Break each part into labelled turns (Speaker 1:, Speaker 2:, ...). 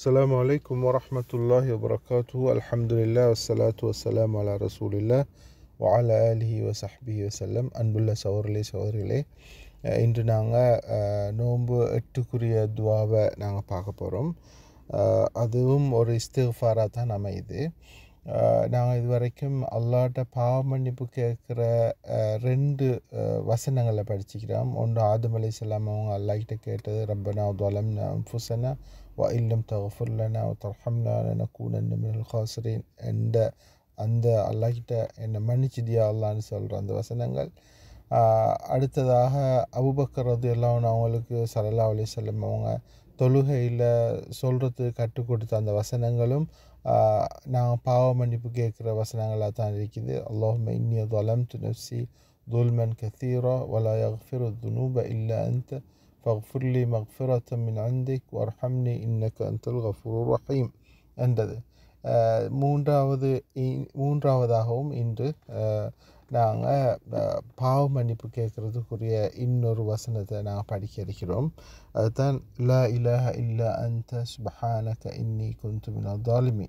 Speaker 1: السلام عليكم ورحمة الله وبركاته الحمد لله والصلاة والسلام على رسول الله وعلى آله وصحبه وسلم أنب الله سور لي سور لي إن نانغا نوم اتكوري دعاء نانغا باقبورم أدوم ور استغفارات هنا ميدي நாங்கள் இது வரைக்கும் அல்லாட்ட பாவ மன்னிப்பு கேட்குற ரெண்டு வசனங்களை படிச்சுக்கிறோம் ஒன்று ஆதம் அலி சொல்லாம் அவங்க அல்லாக்கிட்ட கேட்டது ரப்பனா துவலம் ஃபுசனா வா இல்லம் தகஃபுல்லனா தர்ஹம்னா கூனன் மினல் ஹாசரின் எந்த அந்த அல்லாக்கிட்ட என்னை மன்னிச்சுதியா அல்லான்னு சொல்கிற அந்த வசனங்கள் அடுத்ததாக அவுபக்கிறது எல்லாம் ஒன்று அவங்களுக்கு சரலா அலி சொல்லம் அவங்க தொழுகையில் சொல்கிறது கற்றுக் கொடுத்த அந்த வசனங்களும் நாங்கள் பாவ மன்னிப்பு கேட்குற வசனங்களாக தான் இருக்குது இன்னிய ظلمت نفسي ظلما كثيرا ولا يغفر الذنوب إلا أنت فاغفر لي مغفرة من عندك وارحمني إنك أنت الغفور الرحيم என்றது மூன்றாவது மூன்றாவதாகவும் இன்று நாங்கள் பாவ மன்னிப்பு கேட்குறதுக்குரிய இன்னொரு வசனத்தை நாங்கள் படிக்க இருக்கிறோம் அதுதான் ல இலஹ இல்லா அந்த சுபஹானக இன்னி குந்துமினா தாலுமி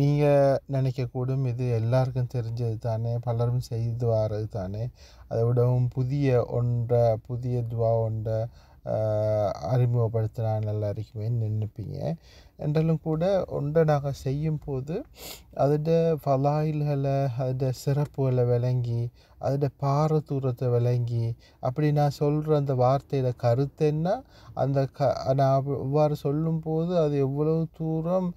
Speaker 1: நீங்கள் நினைக்கக்கூடும் இது எல்லாருக்கும் தெரிஞ்சது தானே பலரும் செய்து வர்றது தானே அதை விடவும் புதிய ஒன்றை புதிய துவா ஒன்றை அறிமுகப்படுத்தினா நல்லா இருக்குமேன்னு நினைப்பீங்க என்றாலும் கூட ஒன்றை நாங்கள் செய்யும் போது அதோட ஃபலாயில்களை அதோட சிறப்புகளை விளங்கி அதோட பார தூரத்தை விளங்கி அப்படி நான் சொல்கிற அந்த வார்த்தையில கருத்து என்ன அந்த க நான் இவ்வாறு சொல்லும்போது அது எவ்வளவு தூரம்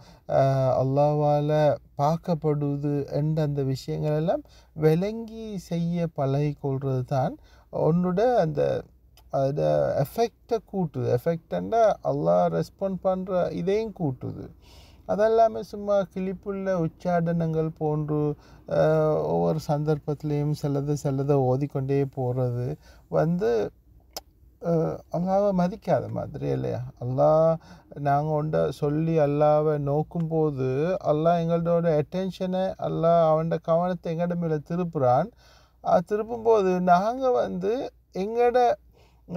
Speaker 1: அல்லாவால் பார்க்கப்படுது என்ற அந்த விஷயங்கள் எல்லாம் விளங்கி செய்ய பழகி கொள்வது தான் உன்னோட அந்த அதை எஃபெக்டை கூட்டுது எஃபெக்டண்டா அல்லா ரெஸ்பாண்ட் பண்ணுற இதையும் கூட்டுது அதெல்லாமே சும்மா கிளிப்புள்ள உச்சாடனங்கள் போன்று ஒவ்வொரு சந்தர்ப்பத்துலேயும் சிலது சிலதை ஓதிக்கொண்டே போகிறது வந்து அல்லாவை மதிக்காத மாதிரி இல்லையா அல்லா நாங்கள் உண்ட சொல்லி அல்லாவை நோக்கும்போது அல்லா எங்களோட அட்டென்ஷனை அல்லா அவனோட கவனத்தை எங்கள்ட மேலே திருப்புறான் திருப்பும்போது நாங்கள் வந்து எங்களோட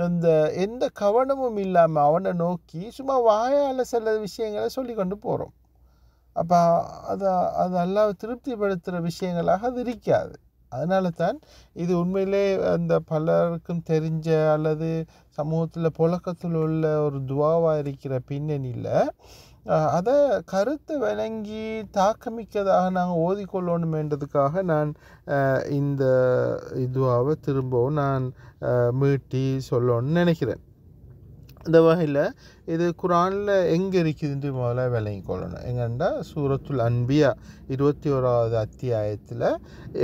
Speaker 1: இந்த எந்த கவனமும் இல்லாமல் அவனை நோக்கி சும்மா வாயால் சில விஷயங்களை சொல்லி கொண்டு போகிறோம் அப்போ அதை அது அல்லாவை திருப்திப்படுத்துகிற விஷயங்களாக அது இருக்காது அதனால தான் இது உண்மையிலே அந்த பலருக்கும் தெரிஞ்ச அல்லது சமூகத்தில் புழக்கத்தில் உள்ள ஒரு துவாவாக இருக்கிற பின்னணியில் அதை கருத்து விளங்கி தாக்கமிக்கதாக நாங்கள் ஓதிக்கொள்ளணுமென்றதுக்காக நான் இந்த இதுவாவை திரும்பவும் நான் மீட்டி சொல்லணும்னு நினைக்கிறேன் இந்த வகையில் ഇത് ഖുറാനിൽ എങ്കിരിക്കുന്നതിൻ്റെ പോലെ വിലങ്ങിക്കൊള്ളണം എങ്ങണ്ട സൂറത്തുൽ അൻബിയ ഇരുപത്തി ഓറാവത് അത്യായത്തിൽ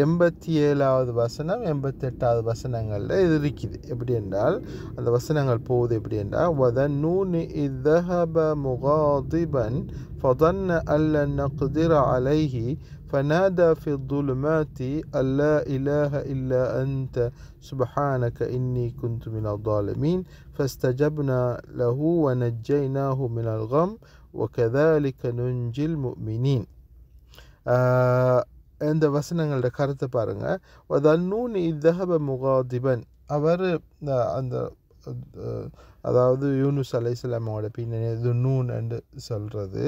Speaker 1: എൺപത്തിയേഴാവത് വസനം എൺപത്തെട്ടാവത് വസനങ്ങളിൽ ഇത് ഇരിക്കുത് എപ്പിടി എന്നാൽ അത് വസനങ്ങൾ പോകുത് എപ്പിടി എന്നാൽ വദ നൂൻ ഇദ്ദഹബ മുഖാദിബൻ ഫതൻ അല്ല നഖ്ദിർ അലൈഹി فنادى في الظلمات أن لا إله إلا أنت سبحانك إني كنت من الظالمين فاستجبنا له ونجد ونجيناه من الغم وكذلك ننجي المؤمنين இந்த வசனங்களோட கருத்தை பாருங்கள் வதன்னூன் இதஹப முகாதிபன் அவர் அந்த அதாவது யூனுஸ் அலைசலாமோட பின்னணி இது நூன் என்று சொல்கிறது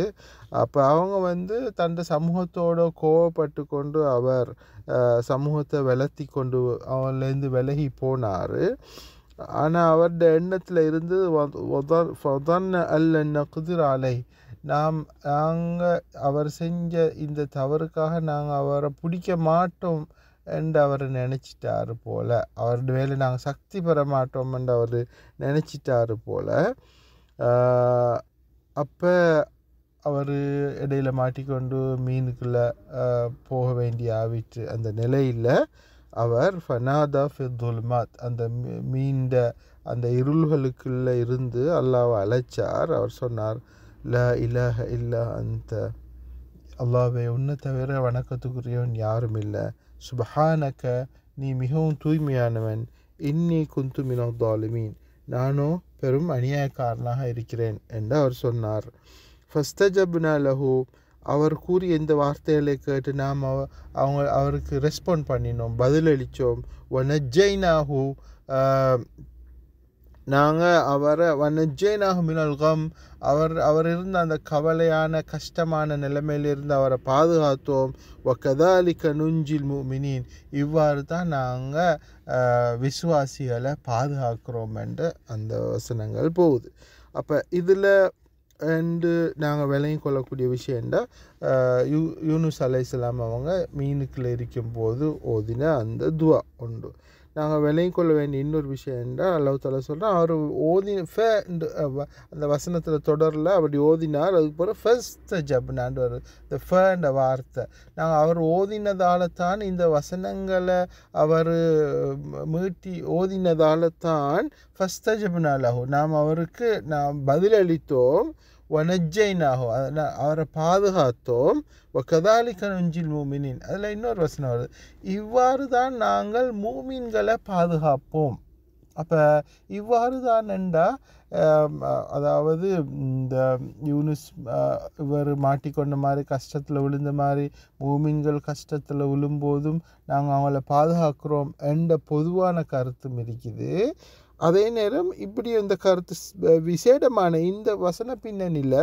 Speaker 1: அப்போ அவங்க வந்து தன் சமூகத்தோடு கோவப்பட்டு கொண்டு அவர் சமூகத்தை விளத்தி கொண்டு அவன்லேருந்து விலகி போனார் ஆனால் அவருடைய எண்ணத்தில் இருந்து ஃபதன்ன அல்ல நக்குதிர் அலை நாம் நாங்கள் அவர் செஞ்ச இந்த தவறுக்காக நாங்கள் அவரை பிடிக்க மாட்டோம் என்று அவர் நினச்சிட்டாரு போல் அவருடைய மேலே நாங்கள் சக்தி பெற மாட்டோம் என்று அவர் நினச்சிட்டாரு போல் அப்போ அவர் இடையில மாட்டிக்கொண்டு மீனுக்குள்ளே போக வேண்டிய ஆவிட்டு அந்த நிலையில் அவர் ஃபனாதா துல்மாத் அந்த மீண்ட அந்த இருள்களுக்குள்ளே இருந்து அல்லாவை அழைச்சார் அவர் சொன்னார் ல இலஹ இல்லா அந்த அல்லாவை உன்னை தவிர வணக்கத்துக்குரியவன் யாரும் இல்லை சுபஹானக்க நீ மிகவும் தூய்மையானவன் இன்னி குந்து மினோதாலுமீன் நானும் பெரும் அநியாயக்காரனாக இருக்கிறேன் என்று அவர் சொன்னார் ஃபஸ்தஜப்னா லஹூ அவர் கூறிய இந்த வார்த்தைகளை கேட்டு நாம் அவ அவங்க அவருக்கு ரெஸ்பாண்ட் பண்ணினோம் பதிலளித்தோம் வனஜெய்னாகு நாங்கள் அவரை வனஜெய்னாகு மினல்கம் அவர் அவர் இருந்த அந்த கவலையான கஷ்டமான நிலைமையிலிருந்து அவரை பாதுகாத்தோம் ஒக்கதாலிக்க நுஞ்சில் மினின் இவ்வாறு தான் நாங்கள் விசுவாசிகளை பாதுகாக்கிறோம் என்று அந்த வசனங்கள் போகுது அப்போ இதில் அண்டு uh, நாங்கள் விலையும் கொள்ளக்கூடிய விஷயம் என்ற யூ யூனுஸ் இஸ்லாம் அவங்க மீனுக்குள்ளே இருக்கும்போது ஓதின அந்த துவா உண்டு நாங்கள் விலை கொள்ள வேண்டிய இன்னொரு விஷயம் என்றால் அல்லவு தலை சொல்கிறேன் அவர் ஓதி ஃபே அந்த வசனத்தில் தொடரில் அப்படி ஓதினார் அதுக்கு ஃபர்ஸ்ட் ஜப்னான்னு வரும் இந்த ஃபேன்ற வார்த்தை நாங்கள் அவர் ஓதினதால் தான் இந்த வசனங்களை அவர் மீட்டி ஓதினதால் தான் ஃபஸ்ட் ஆகும் நாம் அவருக்கு நாம் பதிலளித்தோம் அதனால் அவரை பாதுகாத்தோம் ஒக்கதாலிக்க நொஞ்சில் மூமினின் அதில் இன்னொரு வசனம் வருது இவ்வாறு தான் நாங்கள் மூமின்களை பாதுகாப்போம் அப்போ இவ்வாறு தான் என்றால் அதாவது இந்த யூனிஸ் இவர் மாட்டிக்கொண்ட மாதிரி கஷ்டத்தில் விழுந்த மாதிரி மூமின்கள் கஷ்டத்தில் விழும்போதும் நாங்கள் அவங்கள பாதுகாக்கிறோம் என்ற பொதுவான கருத்தும் இருக்குது அதே நேரம் இப்படி இந்த கருத்து விசேடமான இந்த வசன பின்னணியில்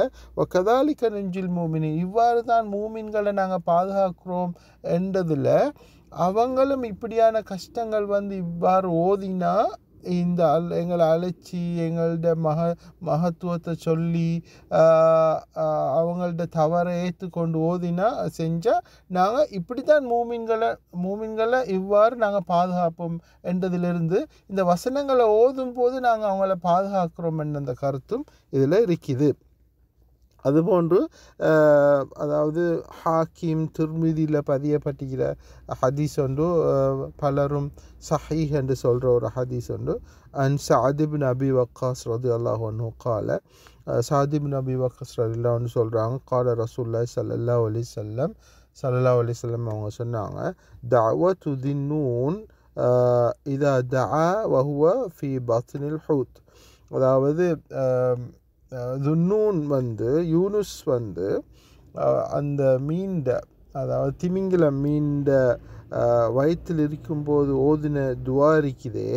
Speaker 1: கதாலிக்க நெஞ்சில் மூமினி இவ்வாறு தான் மூமின்களை நாங்கள் பாதுகாக்கிறோம் என்றதில் அவங்களும் இப்படியான கஷ்டங்கள் வந்து இவ்வாறு ஓதினா இந்த அல் எங்களை அழைச்சி எங்கள்ட மக மகத்துவத்தை சொல்லி அவங்கள்ட தவறை ஏற்றுக்கொண்டு ஓதினா செஞ்சால் நாங்கள் இப்படி தான் மூமின்களை மூமின்களை இவ்வாறு நாங்கள் பாதுகாப்போம் என்றதிலிருந்து இந்த வசனங்களை ஓதும் போது நாங்கள் அவங்கள பாதுகாக்கிறோம் என்ற அந்த கருத்தும் இதில் இருக்குது அதுபோன்று அதாவது ஹாக்கிம் துர்மிதியில் பதியப்பட்டுகிற ஹதீஸ் ஒன்று பலரும் சஹீஹ் என்று சொல்கிற ஒரு ஹதீஸ் ஒன்று அண்ட் சாதிபின் அபி வக்காஸ் ரது அல்லாஹ் ஒன்று கால சாதிபின் நபி வக்காஸ் ஒன்று சொல்கிறாங்க கால ரசூல்லாய் சல்லா அலி சொல்லம் சல்லா அலி சொல்லம் அவங்க சொன்னாங்க தவ துதின்னூன் இதா தா வஹுவ ஃபி பத்னில் ஹூத் அதாவது துன்னூன் வந்து யூனுஸ் வந்து அந்த மீண்ட அதாவது திமிங்கிலம் மீண்ட வயிற்றில் இருக்கும்போது ஓதின துவா இருக்குதே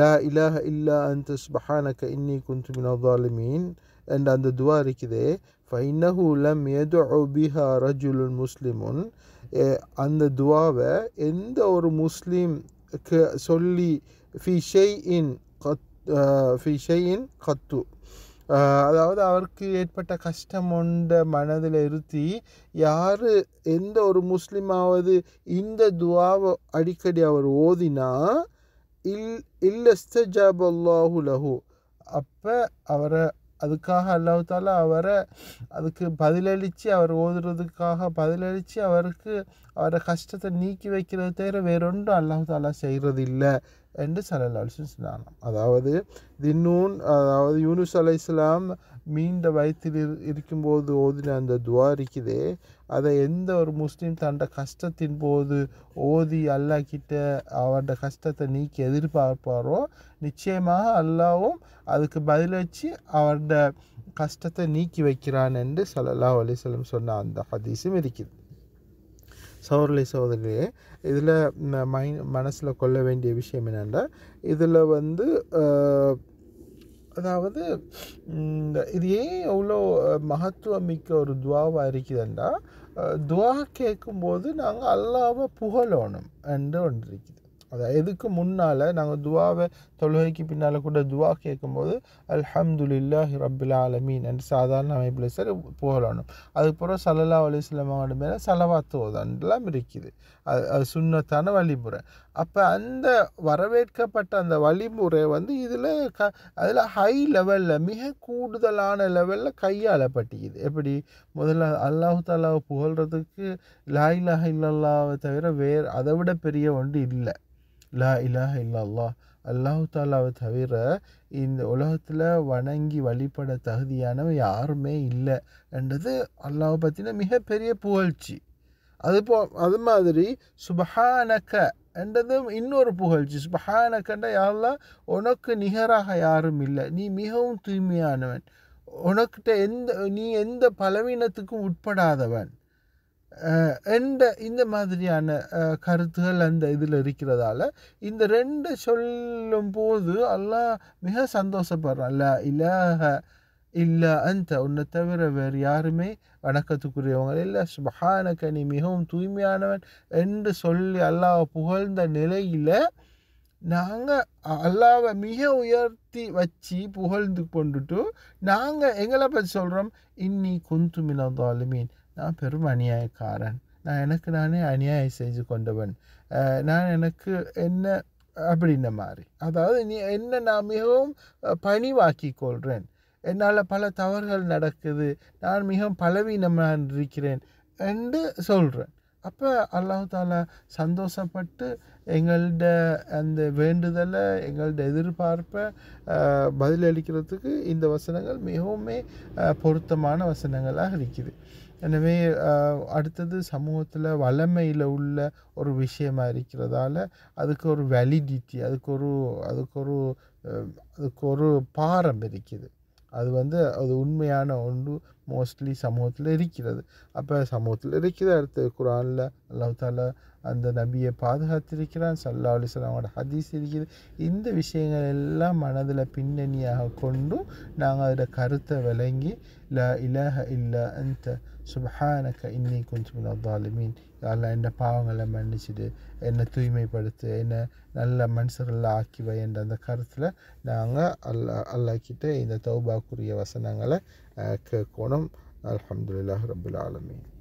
Speaker 1: லா இலாஹ இல்லா அந்த சுபஹானக இன்னி குந்து மினோதாலிமீன் என்ற அந்த துவா இருக்குதே ஃபைனஹு லம் எது ஒபிஹா ரஜுலுன் முஸ்லிமுன் அந்த துவாவை எந்த ஒரு முஸ்லீம் சொல்லி ஃபி இன் கத் ஃபிஷை இன் கத்து அதாவது அவருக்கு ஏற்பட்ட கஷ்டம் கொண்ட மனதில் இருத்தி யார் எந்த ஒரு முஸ்லீமாவது இந்த துவாவை அடிக்கடி அவர் ஓதினா இல் இல்லஸ்தஜாப் அல்லாஹு லஹு அப்போ அவரை அதுக்காக அல்லாஹால அவரை அதுக்கு பதிலளித்து அவர் ஓதுறதுக்காக பதிலளித்து அவருக்கு அவரை கஷ்டத்தை நீக்கி வைக்கிறது தவிர வேறொன்றும் அல்லாஹாலா செய்கிறது இல்லை என்று சலல்லால் சொன்னாங்க அதாவது தின்னூன் அதாவது யூனுஸ் அலை இஸ்லாம் மீண்ட வயத்தில் இருக்கும்போது ஓதின அந்த துவா இருக்குதே அதை எந்த ஒரு முஸ்லீம் தன்னோட கஷ்டத்தின் போது ஓதி அல்லா கிட்ட அவட கஷ்டத்தை நீக்கி எதிர்பார்ப்பாரோ நிச்சயமாக அல்லாவும் அதுக்கு பதில் வச்சு அவட கஷ்டத்தை நீக்கி வைக்கிறான் என்று சலல்லா அலிஸ்லம் சொன்ன அந்த ஹதீஸும் இருக்குது சௌரலை சோதரியே இதில் மை மனசில் கொள்ள வேண்டிய விஷயம் என்னென்னா இதில் வந்து அதாவது இந்த இது ஏன் எவ்வளோ மகத்துவம் மிக்க ஒரு துவாவாக இருக்குதுன்னா துவா கேட்கும்போது நாங்கள் அல்லாவை புகழணும் என்று ஒன்று இருக்குது அதை எதுக்கு முன்னால் நாங்கள் துவாவை தொழுகைக்கு பின்னால் கூட துவா கேட்கும்போது அல்ஹம்துலில்லாஹி ரபில் ஆலமீன் என்று சாதாரண அமைப்பில் சரி புகழணும் அதுக்கப்புறம் சல்லா அலிஸ்லாமோட மேலே சலவாத்துவதெல்லாம் இருக்குது அது அது சுண்ணத்தான வழிமுறை அப்போ அந்த வரவேற்கப்பட்ட அந்த வழிமுறை வந்து இதில் க அதில் ஹை லெவலில் மிக கூடுதலான லெவலில் கையாளப்பட்டிக்குது எப்படி முதல்ல அல்லாஹு தாலாவை புகழ்கிறதுக்கு லா இலாஹ இல்லல்லாவை தவிர வேறு அதை விட பெரிய ஒன்று இல்லை லா இலாஹ இல்லல்லா அல்லாஹு தாலாவை தவிர இந்த உலகத்தில் வணங்கி வழிபட தகுதியானவன் யாருமே இல்லை என்றது அல்லாவை பற்றின மிகப்பெரிய புகழ்ச்சி அது அது மாதிரி சுபஹானக என்றதும் இன்னொரு புகழ்ச்சி சுபஹானக்கண்ட யாரெல்லாம் உனக்கு நிகராக யாரும் இல்லை நீ மிகவும் தூய்மையானவன் உனக்கிட்ட எந்த நீ எந்த பலவீனத்துக்கும் உட்படாதவன் எந்த இந்த மாதிரியான கருத்துகள் அந்த இதில் இருக்கிறதால இந்த ரெண்டு சொல்லும் போது எல்லாம் மிக சந்தோஷப்படுறான் இல்லை இல்லை இல்லை அந்த உன்னை தவிர வேறு யாருமே வணக்கத்துக்குரியவங்க இல்லை சுபஹானக்க நீ மிகவும் தூய்மையானவன் என்று சொல்லி அல்லாவை புகழ்ந்த நிலையில் நாங்கள் அல்லாவை மிக உயர்த்தி வச்சு புகழ்ந்து கொண்டுட்டு நாங்கள் எங்களை பற்றி சொல்கிறோம் இன்னி குந்து மினந்தாலுமீன் நான் பெரும் அநியாயக்காரன் நான் எனக்கு நானே அநியாயம் செஞ்சு கொண்டவன் நான் எனக்கு என்ன அப்படின்ன மாதிரி அதாவது நீ என்ன நான் மிகவும் பணிவாக்கி கொள்கிறேன் என்னால் பல தவறுகள் நடக்குது நான் மிகவும் பலவீனமாக இருக்கிறேன் என்று சொல்கிறேன் அப்போ அல்லாஹு தாலா சந்தோஷப்பட்டு எங்கள்ட அந்த வேண்டுதலை எங்கள்ட எதிர்பார்ப்பை பதிலளிக்கிறதுக்கு இந்த வசனங்கள் மிகவும் பொருத்தமான வசனங்களாக இருக்குது எனவே அடுத்தது சமூகத்தில் வளமையில் உள்ள ஒரு விஷயமாக இருக்கிறதால அதுக்கு ஒரு வேலிடிட்டி அதுக்கு ஒரு அதுக்கு ஒரு அதுக்கு ஒரு பாரம் இருக்குது அது வந்து அது உண்மையான ஒன்று மோஸ்ட்லி சமூகத்தில் இருக்கிறது அப்போ சமூகத்தில் இருக்கிற அடுத்த குரானில் அல்லாஹால அந்த நபியை பாதுகாத்திருக்கிறான் சல்லா அலிஸ்லாமோட ஹதீஸ் இருக்குது இந்த விஷயங்கள் எல்லாம் மனதில் பின்னணியாக கொண்டு நாங்கள் அதோட கருத்தை விளங்கி ல இலஹ இல்லா அந்த சுபஹானக்க இன்னி கொஞ்சம் அதாலுமீன் யாரெல்லாம் என்ன பாவங்களை மன்னிச்சுட்டு என்னை தூய்மைப்படுத்து என்னை நல்ல மனுஷர்களில் ஆக்கி வைன்ற அந்த கருத்தில் நாங்கள் அல்லா அல்லாக்கிட்ட இந்த தௌபாக்குரிய வசனங்களை கேட்கணும் அலமதுல்லா ரபுல் ஆலமீன்